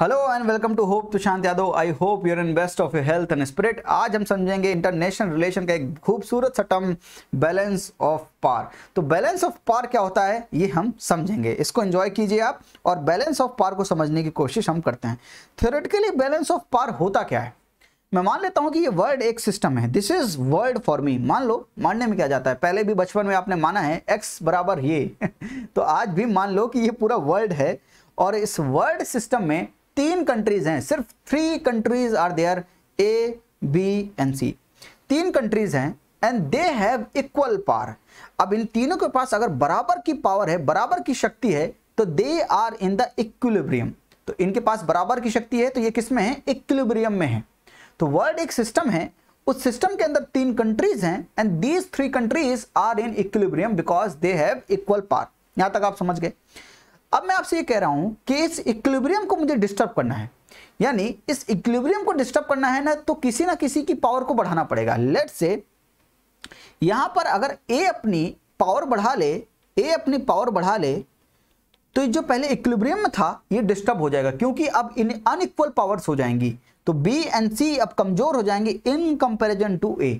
hello and welcome to hope Tushant Yadav I hope you're in best of health and spirit आज हम समझेंगे international relation का एक खूबसूरत सा टर्म बैलेंस ऑफ पार तो बैलेंस ऑफ पार क्या होता है ये हम समझेंगे इसको एंजॉय कीजिए आप और बैलेंस ऑफ पार को समझने की कोशिश हम करते हैं थियोरेटिकली बैलेंस ऑफ पार होता क्या है मैं मान लेता हूँ कि ये वर्ड एक सिस्टम है this is world for me मान लो मानने में क्या जाता है पहले भी बचपन में आपने माना है एक्स बराबर ये तो आज भी मान लो कि ये पूरा वर्ल्ड है और इस वर्ल्ड सिस्टम में तीन कंट्रीज हैं सिर्फ three countries are there A B and C तीन कंट्रीज हैं and they have equal power अब इन तीनों के पास अगर बराबर की पावर है बराबर की शक्ति है तो they are in the equilibrium तो इनके पास बराबर की शक्ति है तो ये किसमें है इक्विलिब्रियम में है तो वर्ल्ड एक सिस्टम है उस सिस्टम के अंदर तीन कंट्रीज हैं and these three countries are in equilibrium because they have equal power यहां तक आप समझ गए अब मैं आपसे ये कह रहा हूं कि इस इक्विब्रियम को मुझे डिस्टर्ब करना है यानी इस इक्विब्रियम को डिस्टर्ब करना है ना तो किसी ना किसी की पावर को बढ़ाना पड़ेगा लेट से यहां पर अगर ए अपनी पावर बढ़ा ले ए अपनी पावर बढ़ा ले तो जो पहले इक्विब्रियम में था ये डिस्टर्ब हो जाएगा क्योंकि अब इन अनइक्वल पावर्स हो जाएंगी तो बी एंड सी अब कमजोर हो जाएंगे इन कंपैरिजन टू ए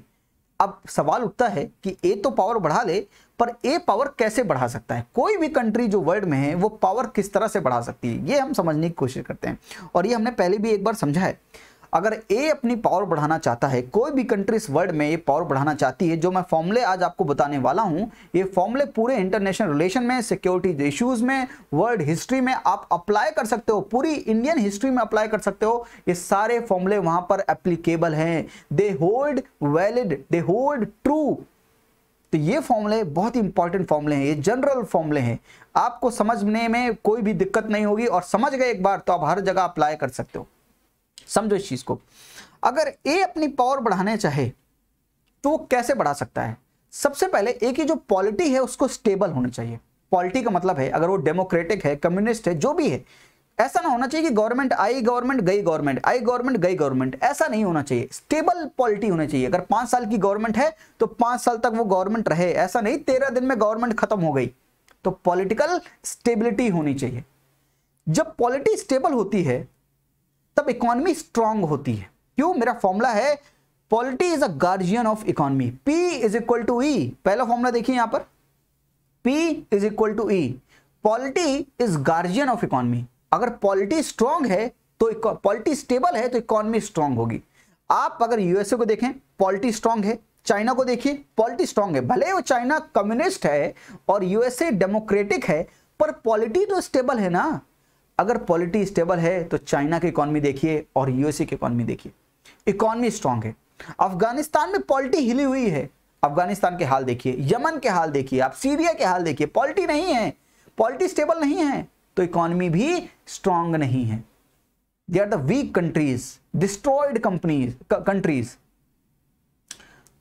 अब सवाल उठता है कि ए तो पावर बढ़ा ले पर ए पावर कैसे बढ़ा सकता है कोई भी कंट्री जो वर्ल्ड में है वो पावर किस तरह से बढ़ा सकती है ये हम समझने की कोशिश करते हैं और ये हमने पहले भी एक बार समझा है अगर ए अपनी पावर बढ़ाना चाहता है कोई भी कंट्री इस वर्ल्ड में ये पावर बढ़ाना चाहती है जो मैं फॉर्मूले आज आपको बताने वाला हूँ ये फॉर्मूले पूरे इंटरनेशनल रिलेशन में सिक्योरिटी इश्यूज में वर्ल्ड हिस्ट्री में आप अप्लाई कर सकते हो पूरी इंडियन हिस्ट्री में अप्लाई कर सकते हो ये सारे फॉर्मूले वहां पर एप्लीकेबल हैं they hold valid they hold true तो ये फॉर्मूले बहुत ही इंपॉर्टेंट फॉर्मूले हैं ये जनरल फॉर्मूले हैं आपको समझने में कोई भी दिक्कत नहीं होगी और समझ गए एक बार तो आप हर जगह अप्लाई कर सकते हो समझो इस चीज को अगर ए अपनी पावर बढ़ाने चाहे तो वो कैसे बढ़ा सकता है सबसे पहले ए की जो पॉलिटी है उसको स्टेबल होनी चाहिए पॉलिटी का मतलब है अगर वो डेमोक्रेटिक है कम्युनिस्ट है जो भी है ऐसा ना होना चाहिए कि गवर्नमेंट आई गवर्नमेंट गई गवर्नमेंट आई गवर्नमेंट गई गवर्नमेंट ऐसा नहीं होना चाहिए स्टेबल पॉलिटी होनी चाहिए अगर पांच साल की गवर्नमेंट है तो पांच साल तक वो गवर्नमेंट रहे ऐसा नहीं तेरह दिन में गवर्नमेंट खत्म हो गई तो पॉलिटिकल स्टेबिलिटी होनी चाहिए जब पॉलिटी स्टेबल होती है तब इकोनॉमी स्ट्रांग होती है क्यों मेरा फॉर्मूला है polity is a guardian of economy P is equal to E पहला फॉर्मूला देखिए यहां पर P is equal to E polity is guardian of economy अगर पॉलिटी स्ट्रांग है तो पॉलिटी स्टेबल है तो इकोनॉमी स्ट्रांग होगी आप अगर यूएसए को देखें पॉलिटी स्ट्रांग है चाइना को देखिए पॉलिटी स्ट्रांग है भले वो चाइना कम्युनिस्ट है और यूएसए डेमोक्रेटिक है पर पॉलिटी तो स्टेबल है ना अगर पॉलिटी स्टेबल है तो चाइना की इकॉनमी देखिए और यूएसए की इकॉनमी देखिए इकॉनमी स्ट्रांग है अफगानिस्तान में पॉलिटी हिली हुई है अफगानिस्तान के हाल देखिए यमन के हाल देखिए आप सीरिया के हाल देखिए पॉलिटी नहीं है पॉलिटी स्टेबल नहीं है तो इकॉनमी भी स्ट्रांग नहीं है they are the weak countries destroyed companies countries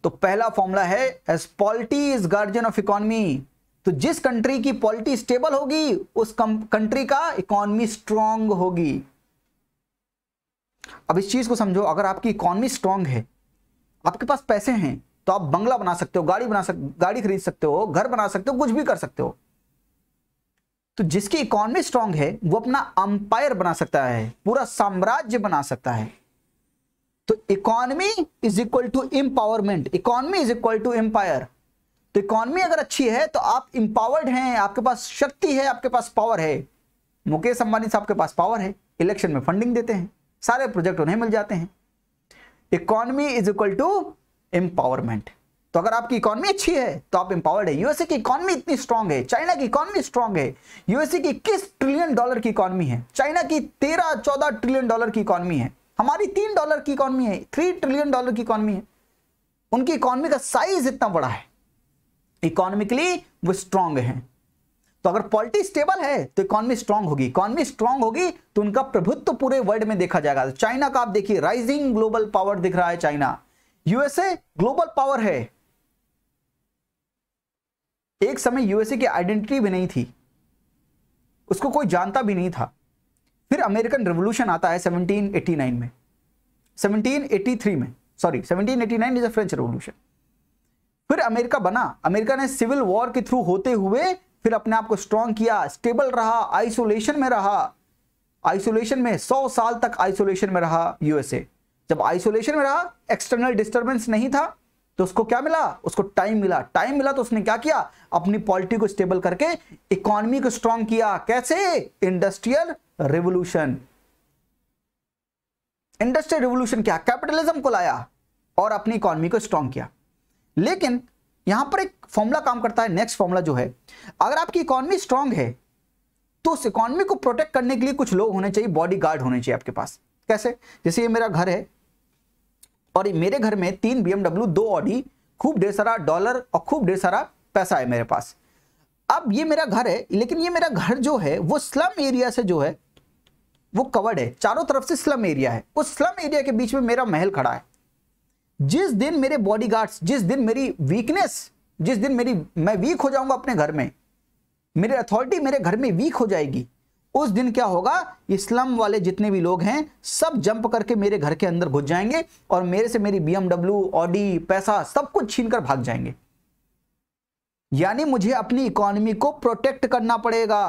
तो पहला फॉर्मूला है as polity is guardian of economy तो जिस कंट्री की पॉलिटी स्टेबल होगी उस कंट्री का इकोनॉमी स्ट्रांग होगी अब इस चीज को समझो अगर आपकी इकोनॉमी स्ट्रांग है आपके पास पैसे हैं तो आप बंगला बना सकते हो गाड़ी बना सक गाड़ी खरीद सकते हो घर बना सकते हो कुछ भी कर सकते हो तो जिसकी इकोनॉमी स्ट्रांग है वो अपना अंपायर बना सकता है पूरा साम्राज्य बना सकता है तो economy is equal to empowerment economy is equal to empire तो इकोनॉमी अगर अच्छी है तो आप इंपावर्ड हैं आपके पास शक्ति है आपके पास पावर है मुकेश अंबानी साहब के पास पावर है इलेक्शन में फंडिंग देते हैं सारे प्रोजेक्ट उन्हें मिल जाते हैं economy is equal to empowerment तो अगर आपकी इकोनॉमी अच्छी है तो आप इंपावर्ड है यूएसए की इकोनॉमी इतनी स्ट्रांग है चाइना की इकोनॉमी स्ट्रांग है यूएसए की इक्कीस ट्रिलियन डॉलर की इकोनॉमी है चाइना की तेरह चौदह ट्रिलियन डॉलर की इकोनॉमी है हमारी तीन डॉलर की इकोनॉमी है थ्री ट्रिलियन डॉलर की इकोनॉमी है उनकी इकोनॉमी का साइज इतना बड़ा है इकोनॉमिकली वो स्ट्रांग तो है तो अगर पॉलिटी स्टेबल है तो इकोनॉमी स्ट्रांग होगी इकोनॉमी स्ट्रांग होगी तो उनका प्रभुत्व पूरे वर्ल्ड में देखा जाएगा चाइना का आप देखिए राइजिंग ग्लोबल पावर दिख रहा है चाइना यूएसए ग्लोबल पावर है एक समय यूएसए की आइडेंटिटी भी नहीं थी उसको कोई जानता भी नहीं था फिर अमेरिकन रेवोल्यूशन आता है 1789 में 1783 में sorry 1789 is a French revolution फिर अमेरिका बना अमेरिका ने सिविल वॉर के थ्रू होते हुए फिर अपने आप को स्ट्रॉन्ग किया स्टेबल रहा आइसोलेशन में रहा आइसोलेशन में सौ साल तक आइसोलेशन में रहा यूएसए जब आइसोलेशन में रहा एक्सटर्नल डिस्टर्बेंस नहीं था तो उसको क्या मिला उसको टाइम मिला टाइम मिला तो उसने क्या किया अपनी पॉलिटी को स्टेबल करके इकोनॉमी को स्ट्रांग किया कैसे इंडस्ट्रियल रिवोल्यूशन इंडस्ट्रियल रिवोल्यूशन क्या कैपिटलिज्म को लाया और अपनी इकोनॉमी को स्ट्रांग किया लेकिन यहां पर एक फॉर्मूला काम करता है नेक्स्ट फॉर्मूला जो है अगर आपकी इकोनॉमी स्ट्रांग है तो उस इकोनॉमी को प्रोटेक्ट करने के लिए कुछ लोग होने चाहिए बॉडी गार्ड होने चाहिए आपके पास कैसे जैसे ये मेरा घर है और मेरे घर में तीन बीएमडब्ल्यू दो ऑडी खूब ढेर सारा डॉलर और खूब ढेर सारा पैसा है मेरे पास अब ये मेरा घर है लेकिन ये मेरा घर जो है वो स्लम एरिया से जो है वो कवर्ड है चारों तरफ से स्लम एरिया है उस स्लम एरिया के बीच में मेरा महल खड़ा है जिस दिन मेरे बॉडीगार्ड्स जिस दिन मेरी वीकनेस जिस दिन मेरी मैं वीक हो जाऊंगा अपने घर में मेरी अथॉरिटी मेरे घर में वीक हो जाएगी उस दिन क्या होगा इस्लाम स्लम वाले जितने भी लोग हैं सब जंप करके मेरे घर के अंदर घुस जाएंगे और मेरे से मेरी बीएमडब्ल्यू ऑडी पैसा सब कुछ छीन कर भाग जाएंगे यानी मुझे अपनी इकोनॉमी को प्रोटेक्ट करना पड़ेगा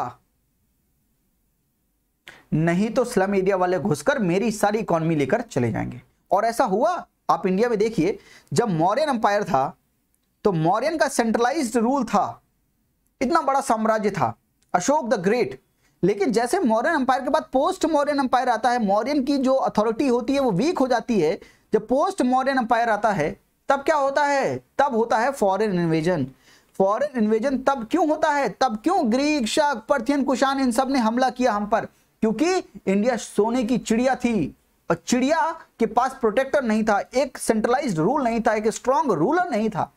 नहीं तो स्लम एरिया वाले घुसकर मेरी सारी इकोनॉमी लेकर चले जाएंगे और ऐसा हुआ आप इंडिया में देखिए जब मौर्यन अंपायर था तो मौर्यन का सेंट्रलाइज्ड रूल था इतना बड़ा साम्राज्य था अशोक द ग्रेट लेकिन जैसे मौर्यन एम्पायर के बाद पोस्ट मौर्यन एम्पायर आता है मौर्यन की जो अथॉरिटी होती है वो वीक हो जाती है जब पोस्ट मौर्यन अंपायर आता है तब क्या होता है तब होता है फॉरेन इन्वेजन फॉरेन इन्वेजन तब क्यों होता है तब क्यों ग्रीक शक पर्थियन कुशान इन सब ने हमला किया हम पर क्योंकि इंडिया सोने की चिड़िया थी और चिड़िया के पास प्रोटेक्टर नहीं था एक सेंट्रलाइज्ड रूल नहीं था एक स्ट्रॉन्ग रूलर नहीं था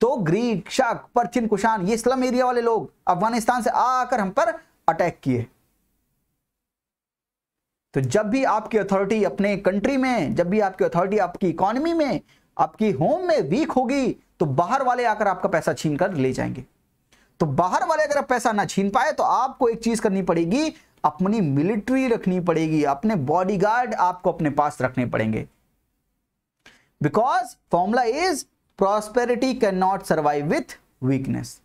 तो ग्रीक शक परचिन कुशान ये स्लम एरिया वाले लोग अफगानिस्तान से आकर हम पर अटैक किए तो जब भी आपकी अथॉरिटी अपने कंट्री में जब भी आपकी अथॉरिटी आपकी इकोनॉमी में आपकी होम में वीक होगी तो बाहर वाले आकर आपका पैसा छीन कर ले जाएंगे तो बाहर वाले अगर आप पैसा ना छीन पाए तो आपको एक चीज करनी पड़ेगी अपनी मिलिट्री रखनी पड़ेगी अपने बॉडीगार्ड आपको अपने पास रखने पड़ेंगे because formula is prosperity can not survive with weakness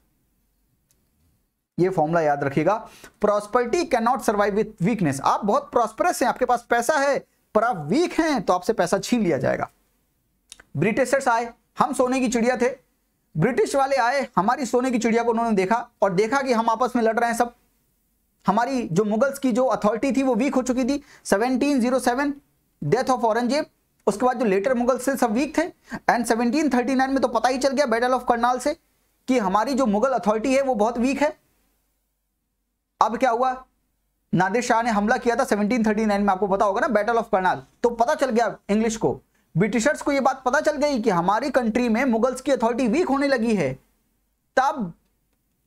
ये फॉर्मूला याद रखिएगा prosperity can not survive with weakness आप बहुत प्रॉस्परस हैं आपके पास पैसा है पर आप वीक हैं तो आपसे पैसा छीन लिया जाएगा ब्रिटिशर्स आए हम सोने की चिड़िया थे ब्रिटिश वाले आए हमारी सोने की चिड़िया को उन्होंने देखा और देखा कि हम आपस में लड़ रहे हैं सब हमारी जो मुगल्स की जो अथॉरिटी थी वो वीक हो चुकी थी 1707 डेथ ऑफ औरंगजेब उसके बाद जो लेटर मुगल्स थे सब वीक थे एंड 1739 में तो पता ही चल गया बैटल ऑफ करनाल से कि हमारी जो मुगल अथॉरिटी है वो बहुत वीक है अब क्या हुआ नादिर शाह ने हमला किया था 1739 में आपको पता होगा ना बैटल ऑफ करनाल तो पता चल गया इंग्लिश को ब्रिटिशर्स को यह बात पता चल गई कि हमारी कंट्री में मुगल्स की अथॉरिटी वीक होने लगी है तब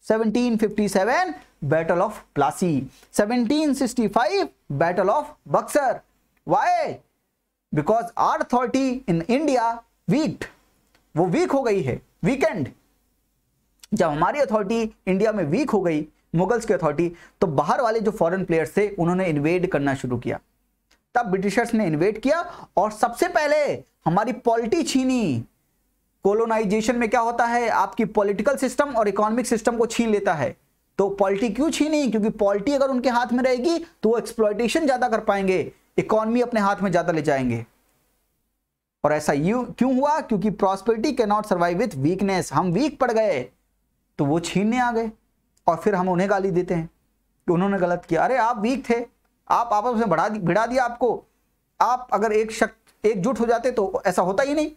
1757 battle of plassey 1765 battle of buxar why because our authority in india weak वो वीक हो गई है वीकेंड जब हमारी अथॉरिटी इंडिया में वीक हो गई मुगल्स की अथॉरिटी तो बाहर वाले जो फॉरेन प्लेयर्स थे उन्होंने इन्वेड करना शुरू किया तब ब्रिटिशर्स ने इन्वेड किया और सबसे पहले हमारी पॉलिटी छीनी कोलोनाइजेशन में क्या होता है आपकी पॉलिटिकल सिस्टम और इकोनॉमिक सिस्टम को छीन लेता है तो पॉलिटी क्यों छीनी क्योंकि पॉलिटी अगर उनके हाथ में रहेगी तो वो एक्सप्लॉयटेशन ज्यादा कर पाएंगे इकोनॉमी अपने हाथ में ज्यादा ले जाएंगे और ऐसा यू क्यों हुआ क्योंकि prosperity can not survive with weakness हम वीक पड़ गए तो वो छीनने आ गए और फिर हम उन्हें गाली देते हैं कि तो उन्होंने गलत किया अरे आप वीक थे आप आपस में बढ़ा भिड़ा दिया आपको आप अगर एक शक्त एकजुट हो जाते तो ऐसा होता ही नहीं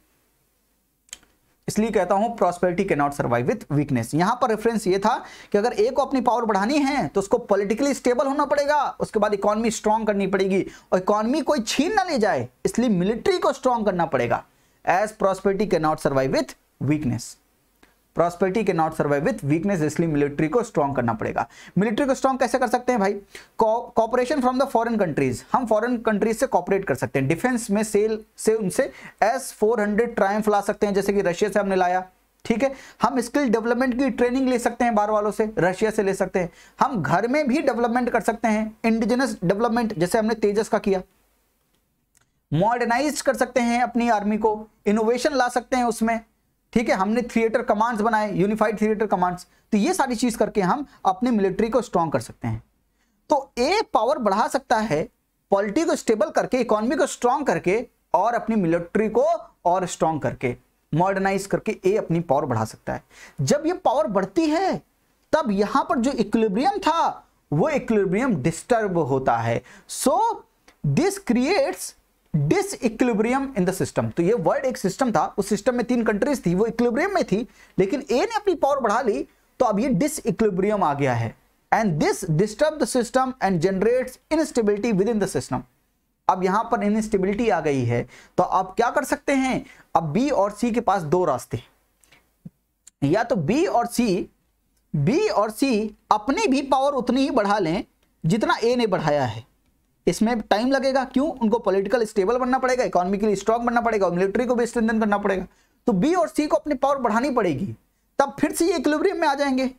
इसलिए कहता हूं prosperity can not survive with weakness यहां पर रेफरेंस ये था कि अगर ए को अपनी पावर बढ़ानी है तो उसको पॉलिटिकली स्टेबल होना पड़ेगा उसके बाद इकोनॉमी स्ट्रांग करनी पड़ेगी और इकोनॉमी कोई छीन ना ले जाए इसलिए मिलिट्री को स्ट्रांग करना पड़ेगा as prosperity can not survive with weakness prosperity can not survive with weakness इसलिए मिलिट्री को स्ट्रॉन्ग करना पड़ेगा मिलिट्री को स्ट्रॉन्ग कैसे कर सकते हैं भाई cooperation from the foreign countries हम फॉरेन कंट्रीज से कॉपरेट कर सकते हैं डिफेंस में सेल से उनसे एस फोर हंड्रेड ला सकते हैं जैसे कि रशिया से हमने लाया ठीक है हम स्किल डेवलपमेंट की ट्रेनिंग ले सकते हैं बार वालों से रशिया से ले सकते हैं हम घर में भी डेवलपमेंट कर सकते हैं इंडिजिनस डेवलपमेंट जैसे हमने तेजस का किया मॉडर्नाइज कर सकते हैं अपनी आर्मी को इनोवेशन ला सकते हैं उसमें ठीक है हमने थिएटर कमांड्स बनाए यूनिफाइड थिएटर कमांड्स तो ये सारी चीज करके हम अपने मिलिट्री को स्ट्रांग कर सकते हैं तो ए पावर बढ़ा सकता है पॉलिटी को स्टेबल करके इकोनॉमी को स्ट्रांग करके और अपनी मिलिट्री को और स्ट्रांग करके मॉडर्नाइज करके ए अपनी पावर बढ़ा सकता है जब ये पावर बढ़ती है तब यहां पर जो इक्विलिब्रियम था वो इक्विलिब्रियम डिस्टर्ब होता है so this creates disequilibrium in the system तो ये वर्ल्ड एक सिस्टम था उस सिस्टम में तीन कंट्रीज थी वो इक्विलिब्रियम में थी लेकिन ए ने अपनी पावर बढ़ा ली तो अब ये डिस इक्विलिब्रियम आ गया है and this disturb the system and generate instability within the system अब यहां पर इनस्टेबिलिटी आ गई है तो आप क्या कर सकते हैं अब बी और सी के पास दो रास्ते या तो बी और सी बी और सी अपनी भी पावर उतनी ही बढ़ा लें जितना ए ने बढ़ाया है इसमें टाइम लगेगा क्यों उनको पॉलिटिकल स्टेबल बनना पड़ेगा इकोनॉमिकली स्ट्रांग बनना पड़ेगा और मिलिट्री को भी स्ट्रेंथन करना पड़ेगा तो बी और सी को अपनी पावर बढ़ानी पड़ेगी तब फिर से ये इक्विलिब्रियम में आ जाएंगे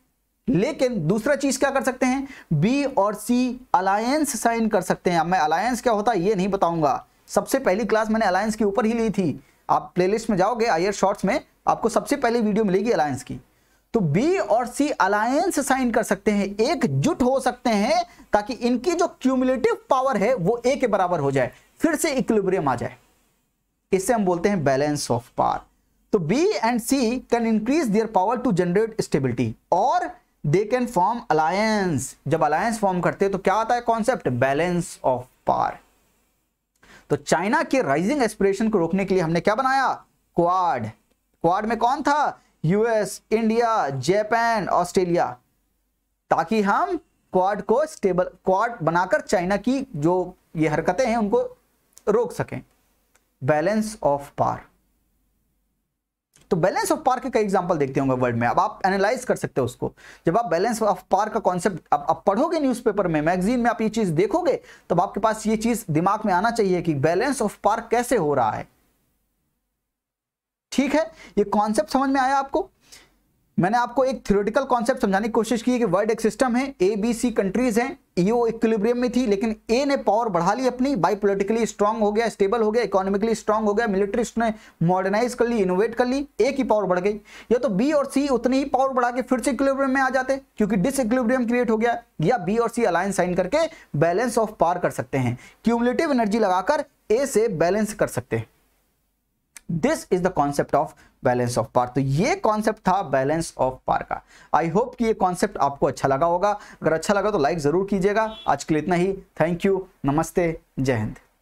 लेकिन दूसरा चीज क्या कर सकते हैं बी और सी अलायंस साइन कर सकते हैं अब मैं अलायंस क्या होता है ये नहीं बताऊंगा सबसे पहली क्लास मैंने अलायंस के ऊपर ही ली थी आप प्लेलिस्ट में जाओगे आयर शॉर्ट्स में आपको सबसे पहली वीडियो मिलेगी अलायंस की तो बी और सी अलायंस साइन कर सकते हैं एकजुट हो सकते हैं ताकि इनकी जो क्यूमुलेटिव पावर है वो ए के बराबर हो जाए फिर से इक्विलिब्रियम आ जाए इससे हम बोलते हैं बैलेंस ऑफ पावर तो B and C can increase their power to generate stability और दे कैन फॉर्म अलायंस जब अलायंस फॉर्म करते हैं तो क्या आता है कॉन्सेप्ट बैलेंस ऑफ पावर तो चाइना के राइजिंग एस्पिरेशन को रोकने के लिए हमने क्या बनाया क्वाड क्वाड में कौन था यूएस इंडिया जापान ऑस्ट्रेलिया ताकि हम क्वाड को स्टेबल क्वाड बनाकर चाइना की जो ये हरकतें हैं उनको रोक सकें बैलेंस ऑफ पार तो बैलेंस ऑफ पार के कई एग्जांपल देखते होंगे वर्ल्ड में अब आप एनालाइज कर सकते हो उसको जब आप बैलेंस ऑफ पार का कॉन्सेप्ट अब आप पढ़ोगे न्यूज़पेपर में मैगजीन में आप ये चीज़ देखोगे तब आपके पास ये चीज़ दिमाग में आना चाहिए कि बैलेंस ऑफ पार कैसे हो रहा है ठीक है ये कॉन्सेप्ट समझ में आया आपको मैंने आपको एक थियोरिटिकल कॉन्सेप्ट समझाने की कोशिश की कि वर्ल्ड एक सिस्टम है ए बी सी कंट्रीज हैं ईओ e इक्विलिब्रियम में थी लेकिन ए ने पावर बढ़ा ली अपनी बाई पोलिटिकली स्ट्रांग हो गया स्टेबल हो गया इकोनॉमिकली स्ट्रांग हो गया मिलिट्री ने मॉडर्नाइज कर ली इनोवेट कर ली ए की पावर बढ़ गई या तो बी और सी उतनी ही पावर बढ़ा के फिर से इक्विलिब्रियम में आ जाते क्योंकि डिस इक्विलिब्रियम क्रिएट हो गया या बी और सी अलायंस साइन करके बैलेंस ऑफ पावर कर सकते हैं क्यूमुलेटिव एनर्जी लगाकर ए से बैलेंस कर सकते हैं this is the concept of balance of power तो ये कॉन्सेप्ट था बैलेंस ऑफ पार का आई होप कि ये कॉन्सेप्ट आपको अच्छा लगा होगा अगर अच्छा लगा तो लाइक ज़रूर कीजिएगा आज के लिए इतना ही थैंक यू नमस्ते जय हिंद